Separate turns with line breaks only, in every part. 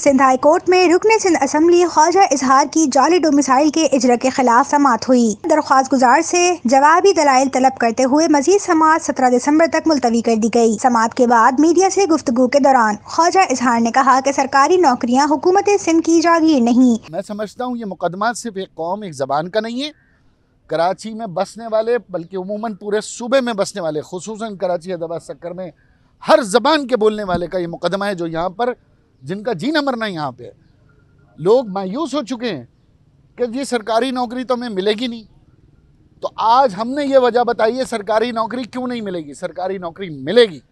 Sindh high court में रुकन Sindh assembly Khwaja इजहार की जाली डोमिसाइल के इजरा के खिलाफ समात हुई दरख्वास्त गुजार से जवाबी दलाइल तलब करते हुए मजीद समात सत्रह दिसंबर तक मुलतवी कर दी गई समात के बाद मीडिया से गुफ्तु के दौरान ख्वाजा इजहार ने कहा की सरकारी नौकरियाँ हुकूमत सिंध की जागीर नहीं
मैं समझता हूँ ये मुकदमा सिर्फ एक कौम एक जबान का नहीं है कराची में बसने वाले बल्कि उमूमन पूरे सूबे में बसने वाले खसूस कराची हैदराबाद शक्कर में हर जबान के बोलने वाले का ये मुकदमा है जो यहाँ पर जिनका जीना मरना यहाँ पे लोग मायूस हो चुके हैं कि ये सरकारी नौकरी तो हमें मिलेगी नहीं तो आज हमने ये वजह बताई है सरकारी नौकरी क्यों नहीं मिलेगी सरकारी नौकरी मिलेगी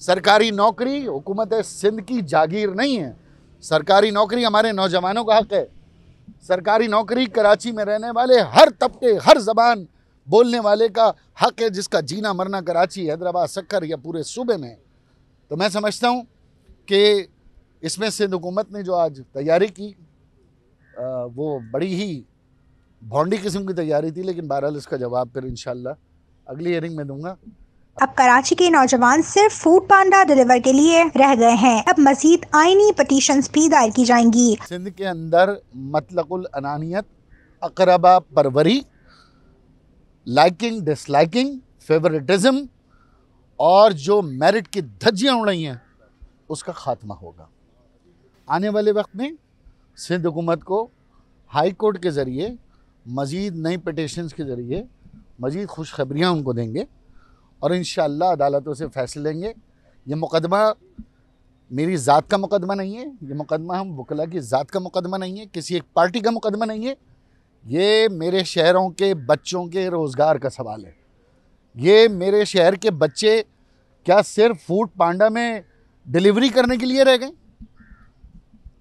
सरकारी नौकरी हुकूमत सिंध की जागीर नहीं है सरकारी नौकरी हमारे नौजवानों का हक है सरकारी नौकरी कराची में रहने वाले हर तबके हर जबान बोलने वाले का हक है जिसका जीना मरना कराची हैदराबाद सक्कर या पूरे सूबे में तो मैं समझता हूँ कि इसमें सिंध हुकूमत ने जो आज तैयारी की आ, वो बड़ी ही भौंडी किस्म की तैयारी थी लेकिन बहरहाल इसका जवाब फिर इन अगली हियरिंग में दूंगा
अब कराची के नौजवान सिर्फ फूड पांडा डिलीवर के लिए रह गए हैं अब मजीद आईनी पटिशन भी दायर की जाएंगी
सिंध के अंदर मतलकुल अनानियत अकरबा परवरी लाइकिंग डिसलाइकिंग फेवरेटिज्म और जो मेरिट की धज्जियाँ उड़ाई हैं उसका खात्मा होगा आने वाले वक्त में सिंध हुकूमत को हाई कोर्ट के ज़रिए मज़ीद नई पटिशन्स के ज़रिए मज़ीद खुशखबरियाँ उनको देंगे और इन अदालतों से फैसले लेंगे ये मुकदमा मेरी ज़ात का मुकदमा नहीं है ये मुकदमा हम वकला की ज़ात का मुकदमा नहीं है किसी एक पार्टी का मुकदमा नहीं है ये मेरे शहरों के बच्चों के रोज़गार का सवाल है ये मेरे शहर के बच्चे क्या सिर्फ फूड पांडा में डिलीवरी करने के लिए रह गए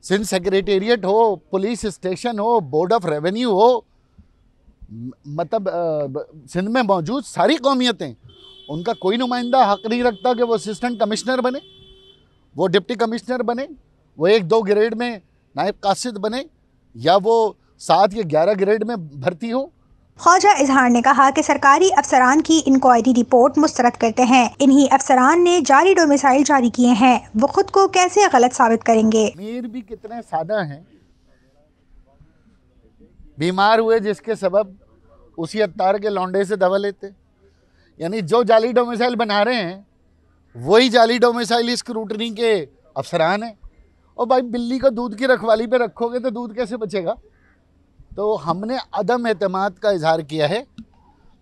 सिंध सेक्रेटेरिएट हो पुलिस स्टेशन हो बोर्ड ऑफ रेवेन्यू हो मतलब सिंध में मौजूद सारी कौमियतें उनका कोई नुमाइंदा हक नहीं रखता कि वो असिस्टेंट कमिश्नर बने वो डिप्टी कमिश्नर बने वो एक दो ग्रेड में नायब कासिद बने या वो सात या ग्यारह ग्रेड में भर्ती हो
ख्वाजा इजहार ने कहा कि सरकारी अफसरान की इंक्वायरी रिपोर्ट मुस्तरद करते हैं इन्हीं अफसरान ने जाली डोमिसाइल जारी किए हैं वो खुद को कैसे गलत साबित करेंगे
भी कितने सादा हैं बीमार हुए जिसके सबब उसी अतार के लौंडे से दवा लेते यानी जो जाली डोमिसाइल बना रहे हैं वही जाली डोमिसाइल स्क्रूटनी के अफसरान हैं और भाई बिल्ली को दूध की रखवाली पे रखोगे तो दूध कैसे बचेगा तो हमने अदम एतम का इजहार किया है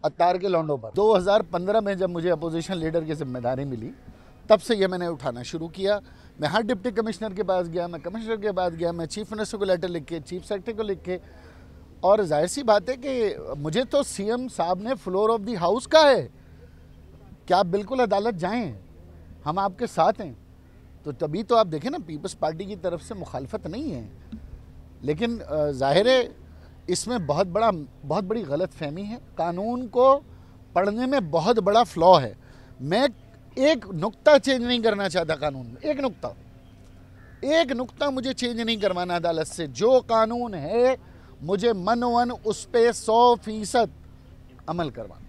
अतार के लौंडों पर 2015 में जब मुझे अपोजिशन लीडर की जिम्मेदारी मिली तब से ये मैंने उठाना शुरू किया मैं हर डिप्टी कमिश्नर के पास गया मैं कमिश्नर के पास गया मैं चीफ मिनिस्टर को लेटर लिख के चीफ सेक्रेटरी को लिख के और जाहिर सी बात है कि मुझे तो सीएम साहब ने फ्लोर ऑफ दी हाउस का है क्या आप बिल्कुल अदालत जाएं हम आपके साथ हैं तो तभी तो आप देखें ना पीपल्स पार्टी की तरफ से मुखालफत नहीं है लेकिन जाहिर है इसमें बहुत बड़ा बहुत बड़ी गलत फहमी है कानून को पढ़ने में बहुत बड़ा फ्लॉ है मैं एक नुक्ता चेंज नहीं करना चाहता कानून में एक नुक्ता एक नुक्ता मुझे चेंज नहीं करवाना अदालत से जो कानून है मुझे मन वन उस पर सौ फीसद अमल करवाना